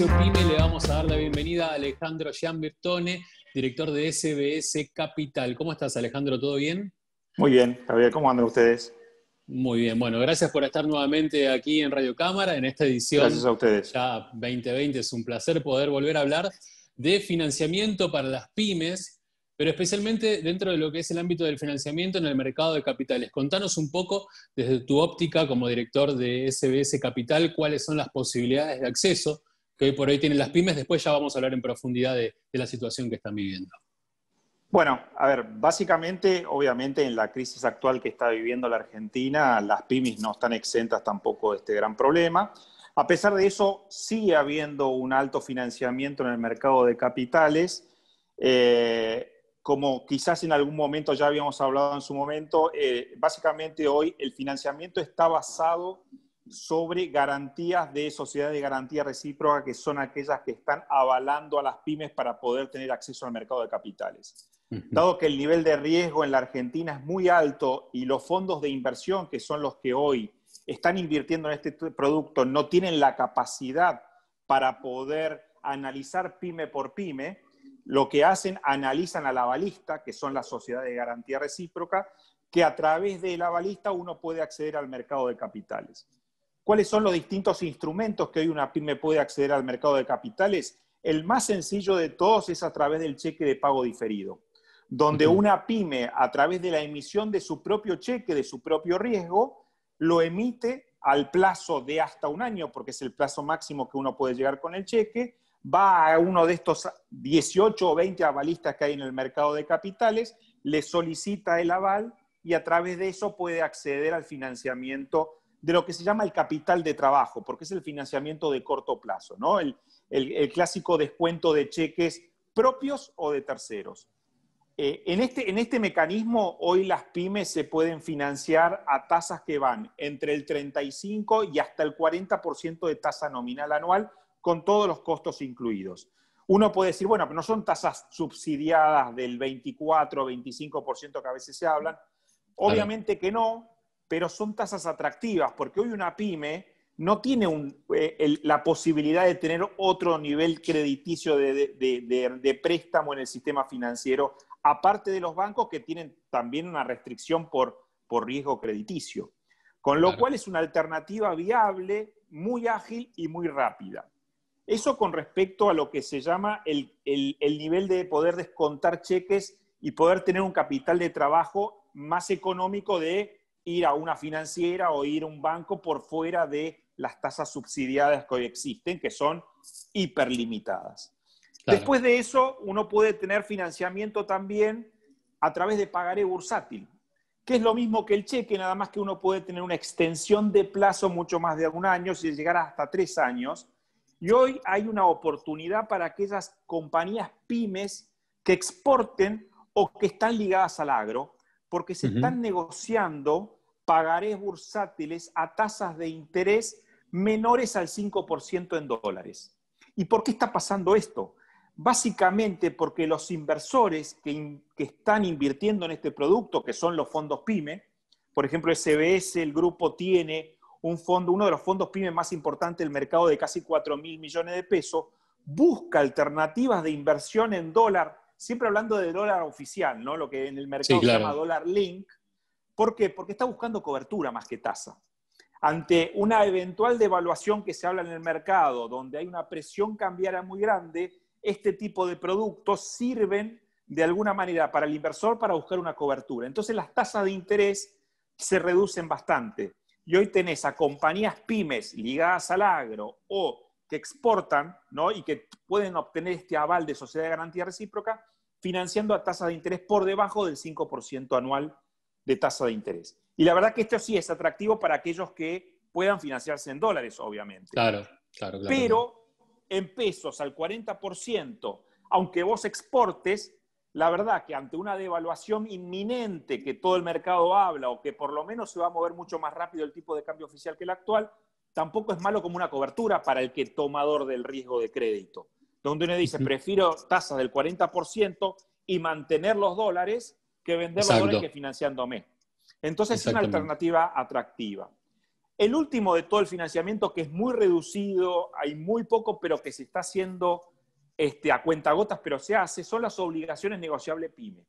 le vamos a dar la bienvenida a Alejandro Gianbertone, director de SBS Capital. ¿Cómo estás, Alejandro? ¿Todo bien? Muy bien, Javier. ¿Cómo andan ustedes? Muy bien, bueno, gracias por estar nuevamente aquí en Radio Cámara en esta edición. Gracias a ustedes. Ya 2020, es un placer poder volver a hablar de financiamiento para las pymes, pero especialmente dentro de lo que es el ámbito del financiamiento en el mercado de capitales. Contanos un poco, desde tu óptica como director de SBS Capital, cuáles son las posibilidades de acceso que por ahí tienen las pymes. Después ya vamos a hablar en profundidad de, la situación que están viviendo. Bueno, a ver, básicamente, obviamente en la crisis actual que está viviendo la Argentina, las pymes no están exentas tampoco de este gran problema. A pesar de eso, sigue habiendo un alto financiamiento en el mercado de capitales. Eh, como quizás en algún momento ya habíamos hablado en su momento, eh, básicamente hoy el financiamiento está basado sobre garantías de sociedades de garantía recíproca, que son aquellas que están avalando a las pymes para poder tener acceso al mercado de capitales. Dado que el nivel de riesgo en la Argentina es muy alto y los fondos de inversión, que son los que hoy están invirtiendo en este producto, no tienen la capacidad para poder analizar pyme por pyme, lo que hacen, analizan a la balista, que son las sociedades de garantía recíproca, que a través de la balista uno puede acceder al mercado de capitales cuáles son los distintos instrumentos que hoy una pyme puede acceder al mercado de capitales. El más sencillo de todos es a través del cheque de pago diferido, donde una pyme, a través de la emisión de su propio cheque, de su propio riesgo, lo emite al plazo de hasta un año, porque es el plazo máximo que uno puede llegar con el cheque, va a uno de estos 18 o 20 avalistas que hay en el mercado de capitales, le solicita el aval y a través de eso puede acceder al financiamiento de lo que se llama el capital de trabajo, porque es el financiamiento de corto plazo, ¿no? El, clásico descuento de cheques propios o de terceros. Eh, en, este, en este mecanismo, hoy las pymes se pueden financiar a tasas que van entre el 35 y hasta el 40% de tasa nominal anual, con todos los costos incluidos. Uno puede decir, bueno, pero no son tasas subsidiadas del 24 o 25% que a veces se hablan. Obviamente que no, pero son tasas atractivas, porque hoy una pyme no tiene eh, la posibilidad de tener otro nivel crediticio de, préstamo en el sistema financiero, aparte de los bancos que tienen también una restricción por, riesgo crediticio. Con lo cual es una alternativa viable, muy ágil y muy rápida. Eso con respecto a lo que se llama el nivel de poder descontar cheques y poder tener un capital de trabajo más económico de ir a una financiera o ir a un banco por fuera de las tasas subsidiadas que hoy existen, que son hiperlimitadas. Después de eso, uno puede tener financiamiento también a través de pagaré e bursátil, que es lo mismo que el cheque, nada más que uno puede tener una extensión de plazo mucho más de un año, si llegara hasta tres años. Y hoy hay una oportunidad para aquellas compañías pymes que exporten o que están ligadas al agro, porque se están negociando pagarés bursátiles a tasas de interés menores al 5% en dólares. ¿Y por qué está pasando esto? Básicamente porque los inversores que, están invirtiendo en este producto, que son los fondos PYME, por ejemplo, SBS, el grupo tiene un fondo, uno de los fondos PYME más importantes del mercado de casi 4 mil millones de pesos, busca alternativas de inversión en dólar siempre hablando de dólar oficial, ¿no? Lo que en el mercado se llama dólar link. ¿Por qué? Porque está buscando cobertura más que tasa. Ante una eventual devaluación que se habla en el mercado, donde hay una presión cambiaria muy grande, este tipo de productos sirven de alguna manera para el inversor para buscar una cobertura. Entonces las tasas de interés se reducen bastante. Y hoy tenés a compañías pymes ligadas al agro o que exportan y que pueden obtener este aval de sociedad de garantía recíproca financiando a tasas de interés por debajo del 5% anual de tasa de interés. Y la verdad que esto sí es atractivo para aquellos que puedan financiarse en dólares, obviamente. Claro, claro, claro. Pero en pesos al 40%, aunque vos exportes, la verdad que ante una devaluación inminente que todo el mercado habla o que por lo menos se va a mover mucho más rápido el tipo de cambio oficial que el actual, tampoco es malo como una cobertura para el que tomador del riesgo de crédito donde uno dice, prefiero tasas del 40% y mantener los dólares que vender los dólares que financiándome. Entonces es una alternativa atractiva. El último de todo el financiamiento que es muy reducido, hay muy poco, pero que se está haciendo este, a cuentagotas, pero se hace, son las obligaciones negociables PYME.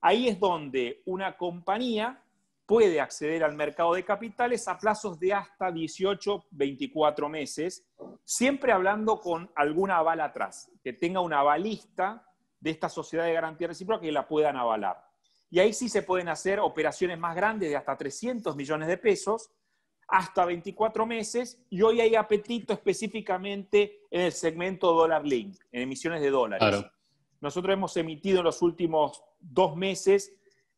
Ahí es donde una compañía puede acceder al mercado de capitales a plazos de hasta 18, 24 meses, siempre hablando con alguna aval atrás, que tenga una avalista de esta sociedad de garantía recíproca que la puedan avalar. Y ahí sí se pueden hacer operaciones más grandes de hasta 300 millones de pesos, hasta 24 meses, y hoy hay apetito específicamente en el segmento dólar link, en emisiones de dólares. Nosotros hemos emitido en los últimos dos meses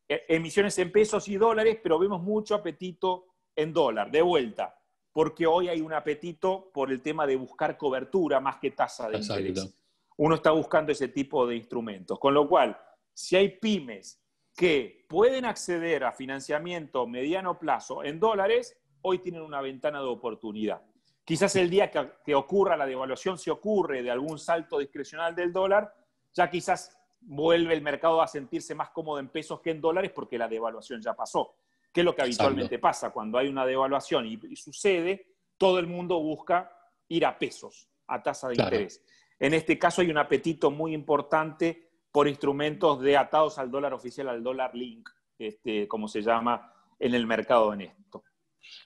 eh, emisiones en pesos y dólares, pero vemos mucho apetito en dólar, de vuelta porque hoy hay un apetito por el tema de buscar cobertura más que tasa de interés. Uno está buscando ese tipo de instrumentos. Con lo cual, si hay pymes que pueden acceder a financiamiento mediano plazo en dólares, hoy tienen una ventana de oportunidad. Quizás el día que, ocurra la devaluación, si ocurre de algún salto discrecional del dólar, ya quizás vuelve el mercado a sentirse más cómodo en pesos que en dólares porque la devaluación ya pasó que es lo que habitualmente pasa. Cuando hay una devaluación y, sucede, todo el mundo busca ir a pesos, a tasa de interés. En este caso hay un apetito muy importante por instrumentos de atados al dólar oficial, al dólar link, este, como se llama en el mercado en esto.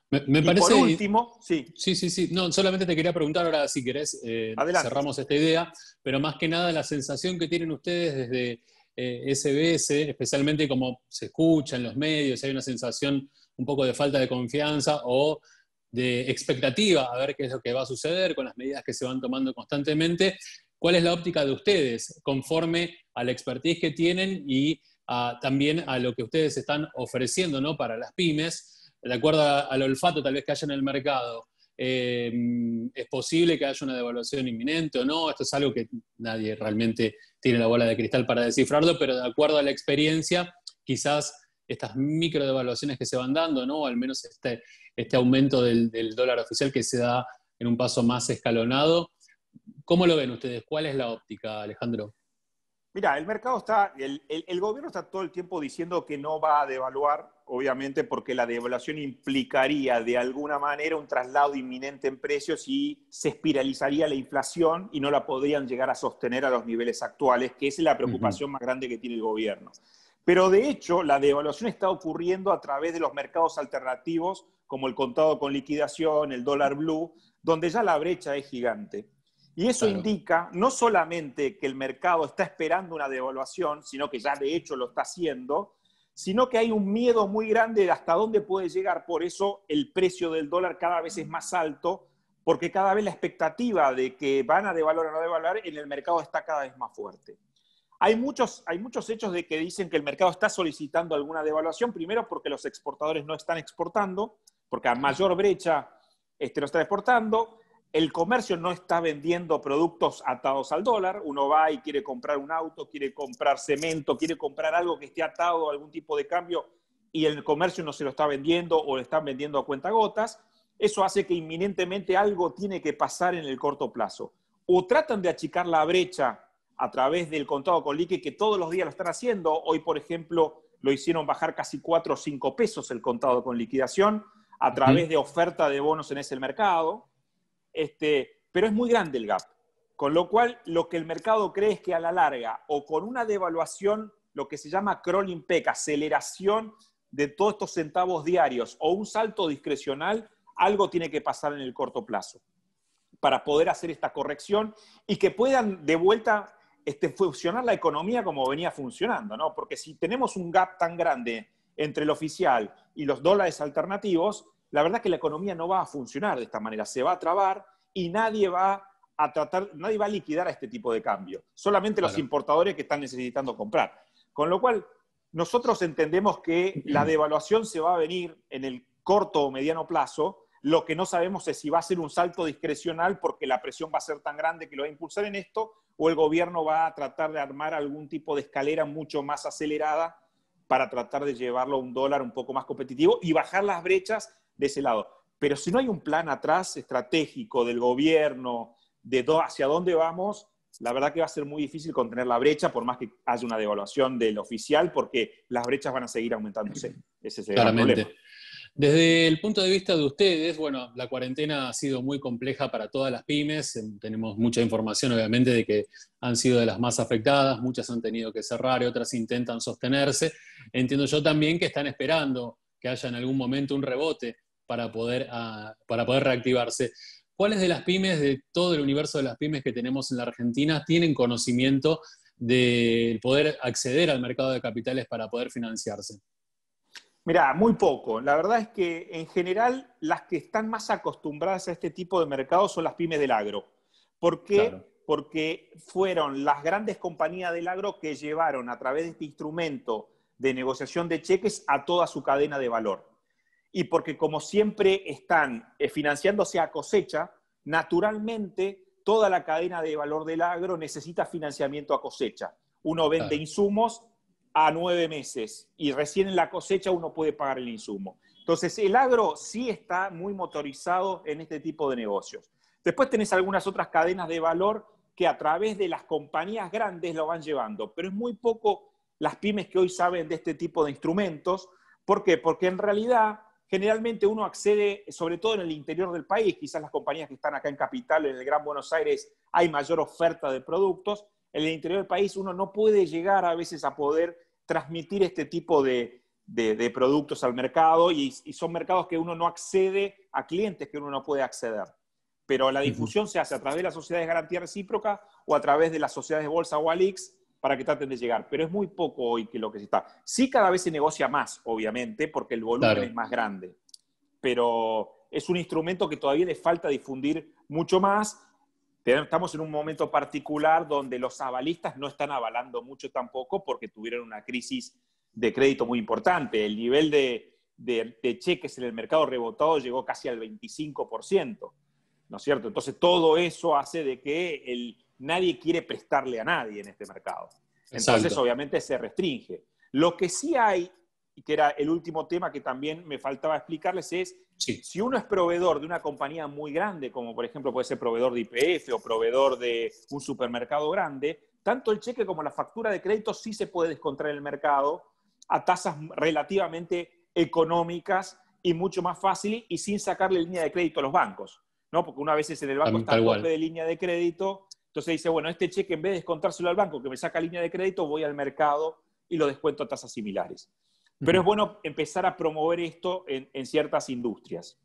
Me, y por último, sí. Sí, sí, sí. No, solamente te quería preguntar ahora, si querés, eh, cerramos esta idea, pero más que nada la sensación que tienen ustedes desde SBS, eh, especialmente como se escucha en los medios, hay una sensación un poco de falta de confianza o de expectativa a ver qué es lo que va a suceder con las medidas que se van tomando constantemente. ¿Cuál es la óptica de ustedes conforme a la expertise que tienen y también a lo que ustedes están ofreciendo ¿no? para las pymes, de acuerdo al olfato tal vez que haya en el mercado? Em, es posible que haya una devaluación inminente o no, esto es algo que nadie realmente tiene la bola de cristal para descifrarlo, pero de acuerdo a la experiencia, quizás estas micro devaluaciones que se van dando, ¿no? O al menos este, este aumento del, dólar oficial que se da en un paso más escalonado. ¿Cómo lo ven ustedes? ¿Cuál es la óptica, Alejandro? Mira, el mercado está, el, gobierno está todo el tiempo diciendo que no va a devaluar, obviamente porque la devaluación implicaría de alguna manera un traslado inminente en precios y se espiralizaría la inflación y no la podrían llegar a sostener a los niveles actuales, que es la preocupación más grande que tiene el gobierno. Pero de hecho, la devaluación está ocurriendo a través de los mercados alternativos, como el contado con liquidación, el dólar blue, donde ya la brecha es gigante. Y eso indica no solamente que el mercado está esperando una devaluación, sino que ya de hecho lo está haciendo, sino que hay un miedo muy grande de hasta dónde puede llegar. Por eso el precio del dólar cada vez es más alto, porque cada vez la expectativa de que van a devaluar o no devaluar en el mercado está cada vez más fuerte. Hay muchos, hay muchos hechos de que dicen que el mercado está solicitando alguna devaluación, primero porque los exportadores no están exportando, porque a mayor brecha este, están exportando, el comercio no está vendiendo productos atados al dólar. Uno va y quiere comprar un auto, quiere comprar cemento, quiere comprar algo que esté atado a algún tipo de cambio y el comercio no se lo está vendiendo o lo están vendiendo a cuenta gotas. Eso hace que inminentemente algo tiene que pasar en el corto plazo. O tratan de achicar la brecha a través del contado con liqui, que todos los días lo están haciendo. Hoy, por ejemplo, lo hicieron bajar casi 4 o 5 pesos el contado con liquidación a través de oferta de bonos en ese mercado este, pero es muy grande el gap. Con lo cual, lo que el mercado cree es que a la larga, o con una devaluación, lo que se llama crawling pec, aceleración de todos estos centavos diarios, o un salto discrecional, algo tiene que pasar en el corto plazo para poder hacer esta corrección y que puedan de vuelta este, funcionar la economía como venía funcionando, ¿no? Porque si tenemos un gap tan grande entre el oficial y los dólares alternativos, la verdad es que la economía no va a funcionar de esta manera, se va a trabar y nadie va a nadie va a liquidar a este tipo de cambio, solamente los importadores que están necesitando comprar. Con lo cual, nosotros entendemos que la devaluación se va a venir en el corto o mediano plazo, lo que no sabemos es si va a ser un salto discrecional porque la presión va a ser tan grande que lo va a impulsar en esto, o el gobierno va a tratar de armar algún tipo de escalera mucho más acelerada para tratar de llevarlo a un dólar un poco más competitivo y bajar las brechas de ese lado. Pero si no hay un plan atrás estratégico del gobierno, de hacia dónde vamos, la verdad que va a ser muy difícil contener la brecha, por más que haya una devaluación del oficial, porque las brechas van a seguir aumentándose. Ese es el Claramente. Desde el punto de vista de ustedes, bueno, la cuarentena ha sido muy compleja para todas las pymes. Em, tenemos mucha información, obviamente, de que han sido de las más afectadas. Muchas han tenido que cerrar y otras intentan sostenerse. Entiendo yo también que están esperando que haya en algún momento un rebote para poder, ah, para poder reactivarse. ¿Cuáles de las pymes, de todo el universo de las pymes que tenemos en la Argentina, tienen conocimiento de poder acceder al mercado de capitales para poder financiarse? Mirá, muy poco. La verdad es que en general las que están más acostumbradas a este tipo de mercado son las pymes del agro. ¿Por qué? Porque fueron las grandes compañías del agro que llevaron a través de este instrumento de negociación de cheques a toda su cadena de valor y porque como siempre están eh, financiándose a cosecha, naturalmente toda la cadena de valor del agro necesita financiamiento a cosecha. Uno vende insumos a nueve meses y recién en la cosecha uno puede pagar el insumo. Entonces, el agro sí está muy motorizado en este tipo de negocios. Después tenés algunas otras cadenas de valor que a través de las compañías grandes lo van llevando, pero es muy poco las pymes que hoy saben de este tipo de instrumentos. ¿Por qué? Porque en realidad generalmente uno accede, sobre todo en el interior del país, quizás las compañías que están acá en Capital, en el Gran Buenos Aires, hay mayor oferta de productos. En el interior del país uno no puede llegar a veces a poder transmitir este tipo de, productos al mercado y, son mercados que uno no accede a clientes que uno no puede acceder. Pero la difusión se hace a través de las sociedades de garantía recíproca o a través de las sociedades de bolsa o Alix para que traten de llegar, pero es muy poco hoy que lo que se está. Sí, cada vez se negocia más, obviamente, porque el volumen es más grande, pero es un instrumento que todavía le falta difundir mucho más. Estamos en un momento particular donde los avalistas no están avalando mucho tampoco porque tuvieron una crisis de crédito muy importante. El nivel de, de cheques en el mercado rebotado llegó casi al 25%, ¿no es cierto? Entonces todo eso hace de que el, nadie quiere prestarle a nadie en este mercado. Entonces, obviamente, se restringe. Lo que sí hay, y que era el último tema que también me faltaba explicarles, es si uno es proveedor de una compañía muy grande, como por ejemplo puede ser proveedor de IPF o proveedor de un supermercado grande, tanto el cheque como la factura de crédito sí se puede descontar en el mercado a tasas relativamente económicas y mucho más fácil y sin sacarle línea de crédito a los bancos, ¿no? Porque una vez en el banco está el de línea de crédito entonces dice, bueno, este cheque en vez de descontárselo al banco que me saca línea de crédito, voy al mercado y lo descuento a tasas similares. Pero es bueno empezar a promover esto en, ciertas industrias.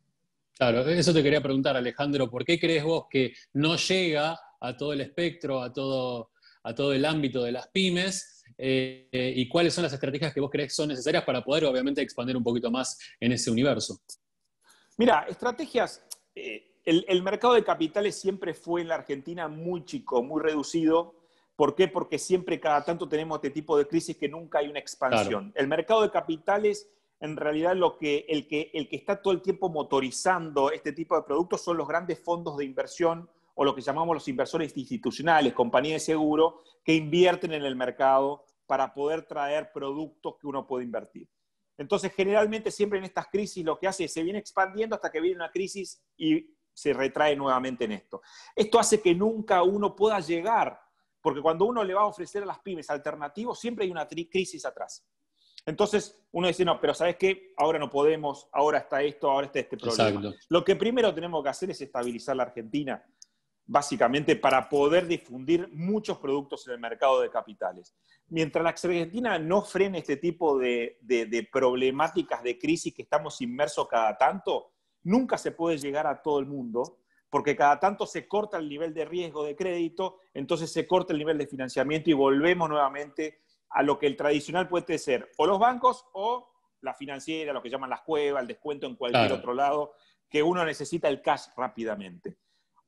Claro, eso te quería preguntar, Alejandro, ¿por qué crees vos que no llega a todo el espectro, a todo, a todo el ámbito de las pymes? Eh, ¿Y cuáles son las estrategias que vos crees son necesarias para poder, obviamente, expandir un poquito más en ese universo? Mira, estrategias, eh, el, mercado de capitales siempre fue en la Argentina muy chico, muy reducido. ¿Por qué? Porque siempre cada tanto tenemos este tipo de crisis que nunca hay una expansión. El mercado de capitales, en realidad, lo que, el, que, el que está todo el tiempo motorizando este tipo de productos son los grandes fondos de inversión o lo que llamamos los inversores institucionales, compañías de seguro, que invierten en el mercado para poder traer productos que uno puede invertir. Entonces, generalmente siempre en estas crisis lo que hace es se viene expandiendo hasta que viene una crisis y se retrae nuevamente en esto. Esto hace que nunca uno pueda llegar, porque cuando uno le va a ofrecer a las pymes alternativos, siempre hay una crisis atrás. Entonces uno dice, no, pero ¿sabes qué? Ahora no podemos, ahora está esto, ahora está este problema. Lo que primero tenemos que hacer es estabilizar la Argentina, básicamente para poder difundir muchos productos en el mercado de capitales. Mientras la Argentina no frene este tipo de problemáticas de crisis que estamos inmersos cada tanto, Nunca se puede llegar a todo el mundo, porque cada tanto se corta el nivel de riesgo de crédito, entonces se corta el nivel de financiamiento y volvemos nuevamente a lo que el tradicional puede ser, o los bancos o la financiera, lo que llaman las cuevas, el descuento en cualquier otro lado, que uno necesita el cash rápidamente.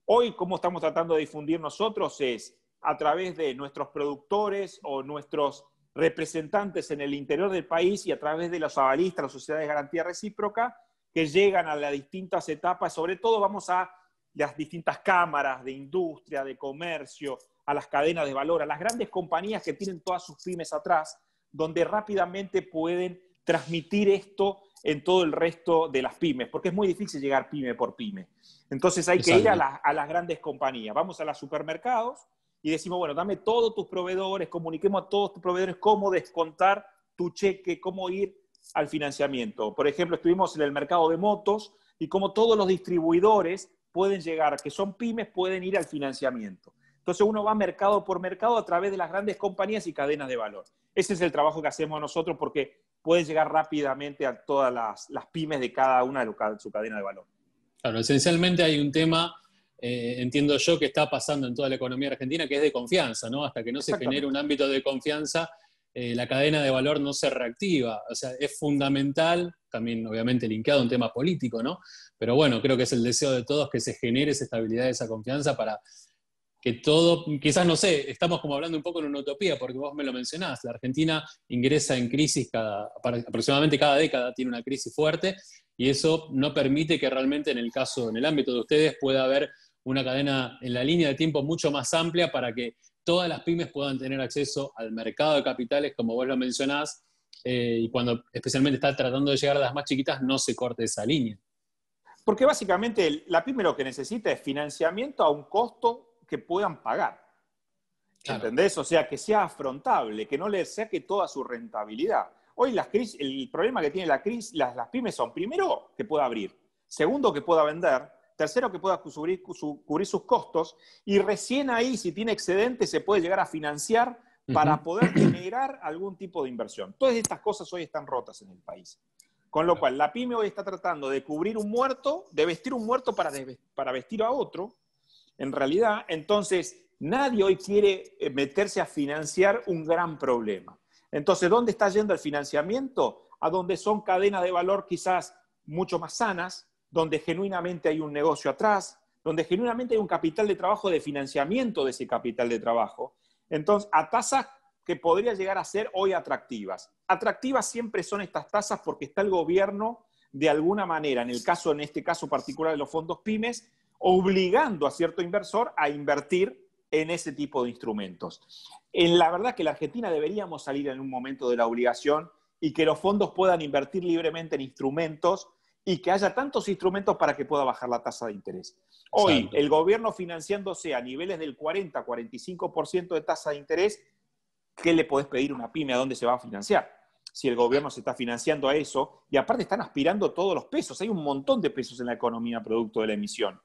Hoy, ¿cómo estamos tratando de difundir nosotros? Es a través de nuestros productores o nuestros representantes en el interior del país y a través de los avalistas, las sociedades de garantía recíproca, que llegan a las distintas etapas, sobre todo vamos a las distintas cámaras de industria, de comercio, a las cadenas de valor, a las grandes compañías que tienen todas sus pymes atrás, donde rápidamente pueden transmitir esto en todo el resto de las pymes, porque es muy difícil llegar pyme por pyme. Entonces hay que ir a, a las grandes compañías. Vamos a los supermercados y decimos, bueno, dame todos tus proveedores, comuniquemos a todos tus proveedores cómo descontar tu cheque, cómo ir al financiamiento. Por ejemplo, estuvimos en el mercado de motos y como todos los distribuidores pueden llegar, que son pymes, pueden ir al financiamiento. Entonces uno va mercado por mercado a través de las grandes compañías y cadenas de valor. Ese es el trabajo que hacemos nosotros porque pueden llegar rápidamente a todas las, pymes de cada una de su cadena de valor. Claro, esencialmente hay un tema, eh, entiendo yo, que está pasando en toda la economía argentina, que es de confianza, ¿no? Hasta que no se genere un ámbito de confianza, eh, la cadena de valor no se reactiva. O sea, es fundamental, también obviamente linkeado a un tema político, ¿no? Pero bueno, creo que es el deseo de todos que se genere esa estabilidad, esa confianza para que todo, quizás no sé, estamos como hablando un poco en una utopía, porque vos me lo mencionás, la Argentina ingresa en crisis cada, aproximadamente cada década, tiene una crisis fuerte, y eso no permite que realmente en el caso, en el ámbito de ustedes, pueda haber una cadena en la línea de tiempo mucho más amplia para que todas las pymes puedan tener acceso al mercado de capitales, como vos lo mencionás, eh, y cuando especialmente está tratando de llegar a las más chiquitas, no se corte esa línea. Porque básicamente la pyme lo que necesita es financiamiento a un costo que puedan pagar. ¿Entendés? O sea, que sea afrontable, que no le saque toda su rentabilidad. Hoy las crisis, el problema que tiene la crisis, las, las pymes son, primero, que pueda abrir, segundo, que pueda vender, Tercero, que pueda cubrir, sus costos. Y recién ahí, si tiene excedente, se puede llegar a financiar para poder generar algún tipo de inversión. Todas estas cosas hoy están rotas en el país. Con lo cual, la pyme hoy está tratando de cubrir un muerto, de vestir un muerto para, para vestir a otro, en realidad. Entonces, nadie hoy quiere eh, meterse a financiar un gran problema. Entonces, ¿dónde está yendo el financiamiento? A donde son cadenas de valor quizás mucho más sanas, donde genuinamente hay un negocio atrás, donde genuinamente hay un capital de trabajo de financiamiento de ese capital de trabajo. Entonces, a tasas que podría llegar a ser hoy atractivas. Atractivas siempre son estas tasas porque está el gobierno de alguna manera, en el caso en este caso particular de los fondos pymes, obligando a cierto inversor a invertir en ese tipo de instrumentos. En la verdad que la Argentina deberíamos salir en un momento de la obligación y que los fondos puedan invertir libremente en instrumentos y que haya tantos instrumentos para que pueda bajar la tasa de interés. Hoy, el gobierno financiándose a niveles del 40-45% de tasa de interés, ¿qué le podés pedir a una pyme a dónde se va a financiar? Si el gobierno se está financiando a eso, y aparte están aspirando todos los pesos, hay un montón de pesos en la economía producto de la emisión.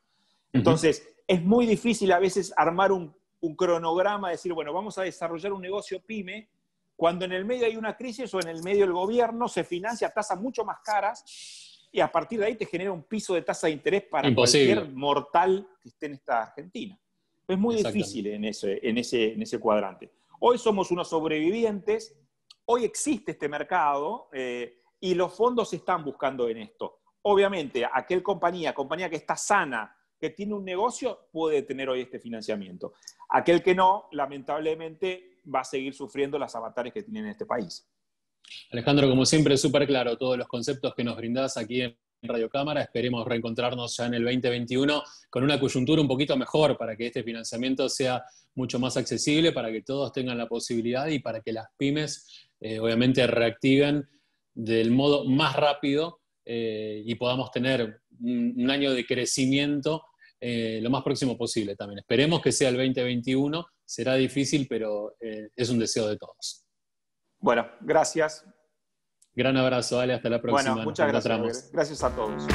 Entonces, es muy difícil a veces armar un, un cronograma, decir, bueno, vamos a desarrollar un negocio pyme, cuando en el medio hay una crisis o en el medio el gobierno se financia a tasas mucho más caras y a partir de ahí te genera un piso de tasa de interés para cualquier mortal que esté en esta Argentina. Es muy difícil en ese, cuadrante. Hoy somos unos sobrevivientes, hoy existe este mercado eh, y los fondos se están buscando en esto. Obviamente, aquel compañía, compañía que está sana, que tiene un negocio, puede tener hoy este financiamiento. Aquel que no, lamentablemente, va a seguir sufriendo las avatares que tiene en este país. Alejandro, como siempre, súper claro todos los conceptos que nos brindás aquí en Radio Cámara. Esperemos reencontrarnos ya en el 2021 con una coyuntura un poquito mejor para que este financiamiento sea mucho más accesible, para que todos tengan la posibilidad y para que las pymes eh, obviamente reactiven del modo más rápido eh, y podamos tener un, año de crecimiento eh, lo más próximo posible también. Esperemos que sea el 2021, será difícil, pero es un deseo de todos. Bueno, gracias. Gran abrazo, Ale, hasta la próxima. Bueno, muchas gracias. Gracias a todos.